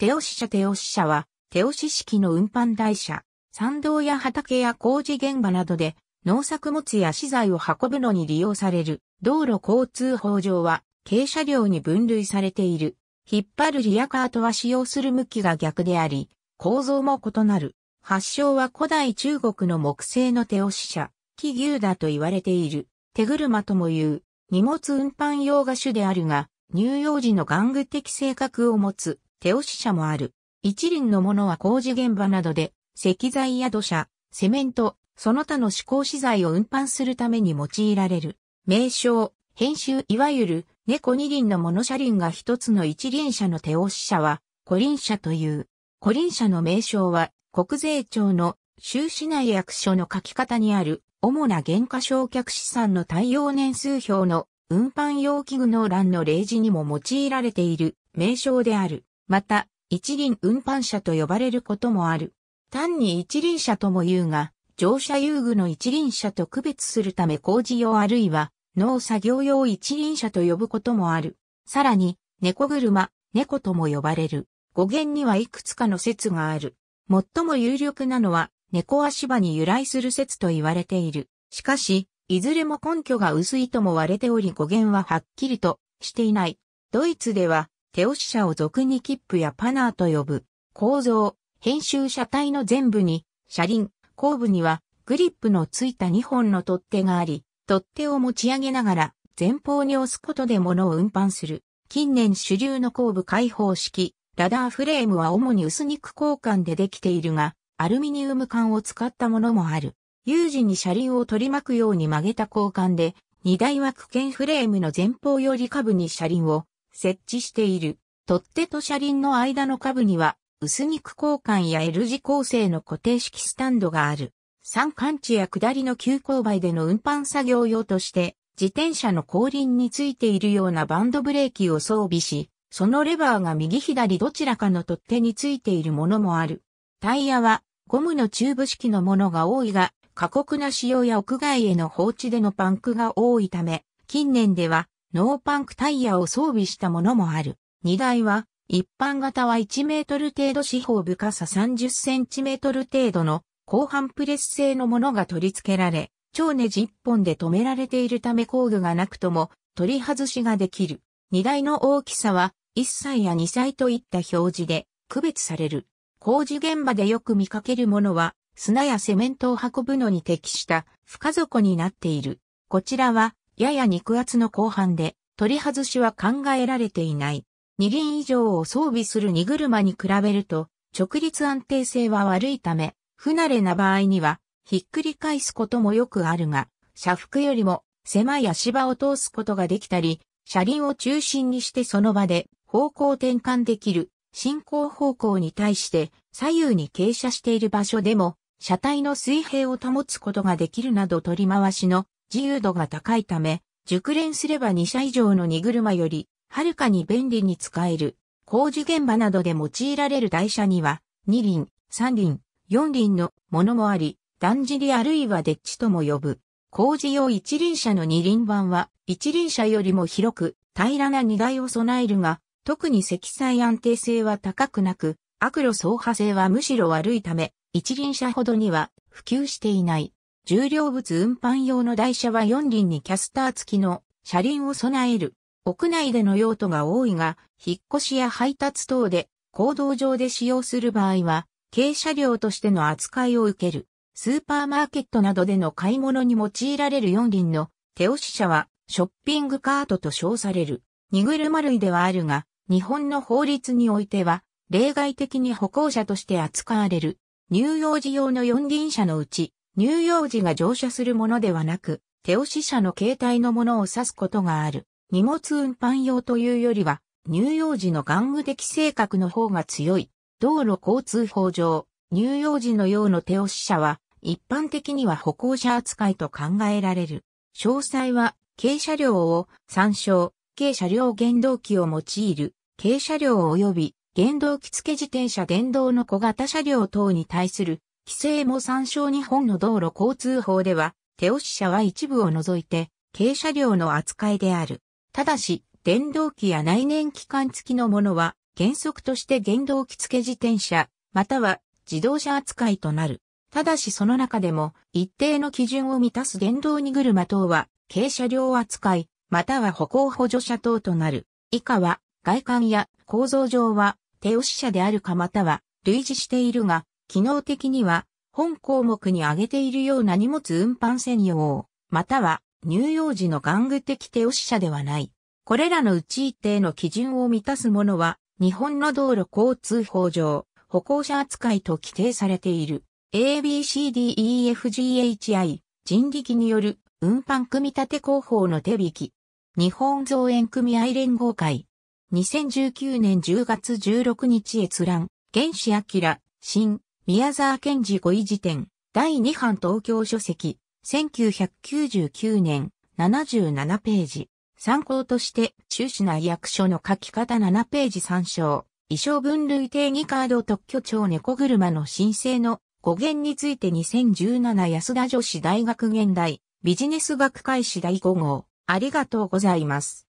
手押し車手押し車は、手押し式の運搬台車、山道や畑や工事現場などで、農作物や資材を運ぶのに利用される、道路交通法上は、軽車両に分類されている。引っ張るリアカートは使用する向きが逆であり、構造も異なる。発祥は古代中国の木製の手押し車、木牛だと言われている。手車とも言う、荷物運搬用が主であるが、乳幼児の玩具的性格を持つ。手押し車もある。一輪のものは工事現場などで、石材や土砂、セメント、その他の試行資材を運搬するために用いられる。名称、編集いわゆる猫二輪のモノ車輪が一つの一輪車の手押し車は、古輪車という。古輪車の名称は、国税庁の州市内役所の書き方にある、主な減価償却資産の対応年数表の運搬用器具の欄の例示にも用いられている名称である。また、一輪運搬車と呼ばれることもある。単に一輪車とも言うが、乗車遊具の一輪車と区別するため工事用あるいは農作業用一輪車と呼ぶこともある。さらに、猫車、猫とも呼ばれる。語源にはいくつかの説がある。最も有力なのは、猫足場に由来する説と言われている。しかし、いずれも根拠が薄いとも割れており語源ははっきりとしていない。ドイツでは、手押し車を俗に切符やパナーと呼ぶ、構造、編集車体の全部に、車輪、後部には、グリップのついた2本の取っ手があり、取っ手を持ち上げながら、前方に押すことで物を運搬する。近年主流の後部開放式、ラダーフレームは主に薄肉交換でできているが、アルミニウム管を使ったものもある。有時に車輪を取り巻くように曲げた交換で、荷台は区間フレームの前方より下部に車輪を、設置している。取っ手と車輪の間の下部には、薄肉交換や L 字構成の固定式スタンドがある。山間地や下りの急勾配での運搬作業用として、自転車の後輪についているようなバンドブレーキを装備し、そのレバーが右左どちらかの取っ手についているものもある。タイヤはゴムのチューブ式のものが多いが、過酷な使用や屋外への放置でのパンクが多いため、近年ではノーパンクタイヤを装備したものもある。荷台は、一般型は1メートル程度四方深さ30センチメートル程度の後半プレス製のものが取り付けられ、超ネジ1本で止められているため工具がなくとも取り外しができる。荷台の大きさは1歳や2歳といった表示で区別される。工事現場でよく見かけるものは砂やセメントを運ぶのに適した深底になっている。こちらはやや肉厚の後半で、取り外しは考えられていない。二輪以上を装備する荷車に比べると、直立安定性は悪いため、不慣れな場合には、ひっくり返すこともよくあるが、車腹よりも狭い足場を通すことができたり、車輪を中心にしてその場で方向転換できる進行方向に対して左右に傾斜している場所でも車体の水平を保つことができるなど取り回しの自由度が高いため、熟練すれば2社以上の荷車より、はるかに便利に使える。工事現場などで用いられる台車には、2輪、3輪、4輪のものもあり、だんじりあるいはデッチとも呼ぶ。工事用一輪車の二輪版は、一輪車よりも広く、平らな荷台を備えるが、特に積載安定性は高くなく、悪路走破性はむしろ悪いため、一輪車ほどには普及していない。重量物運搬用の台車は4輪にキャスター付きの車輪を備える。屋内での用途が多いが、引っ越しや配達等で、行動上で使用する場合は、軽車両としての扱いを受ける。スーパーマーケットなどでの買い物に用いられる4輪の手押し車は、ショッピングカートと称される。荷車類ではあるが、日本の法律においては、例外的に歩行者として扱われる。乳幼児用の四輪車のうち、乳幼児が乗車するものではなく、手押し車の携帯のものを指すことがある。荷物運搬用というよりは、乳幼児の玩具的性格の方が強い。道路交通法上、乳幼児の用の手押し車は、一般的には歩行者扱いと考えられる。詳細は、軽車両を参照、軽車両原動機を用いる、軽車両及び原動機付け自転車電動の小型車両等に対する規制も参照日本の道路交通法では、手押し車は一部を除いて、軽車両の扱いである。ただし、電動機や内燃機関付きのものは、原則として原動機付け自転車、または自動車扱いとなる。ただしその中でも、一定の基準を満たす電動荷車等は、軽車両扱い、または歩行補助車等となる。以下は、外観や構造上は、手押し車であるかまたは、類似しているが、機能的には、本項目に挙げているような荷物運搬専用、または乳幼児の玩具的手押し車ではない。これらのうち一定の基準を満たすものは、日本の道路交通法上、歩行者扱いと規定されている。ABCDEFGHI 人力による運搬組立広報の手引き。日本造園組合連合会。2019年10月16日閲覧。原始明、新、宮沢賢治5位辞典、第2版東京書籍、1999年、77ページ。参考として、中止内役所の書き方7ページ参照。衣装分類定義カード特許庁猫車の申請の語源について2017安田女子大学現代ビジネス学会史第5号。ありがとうございます。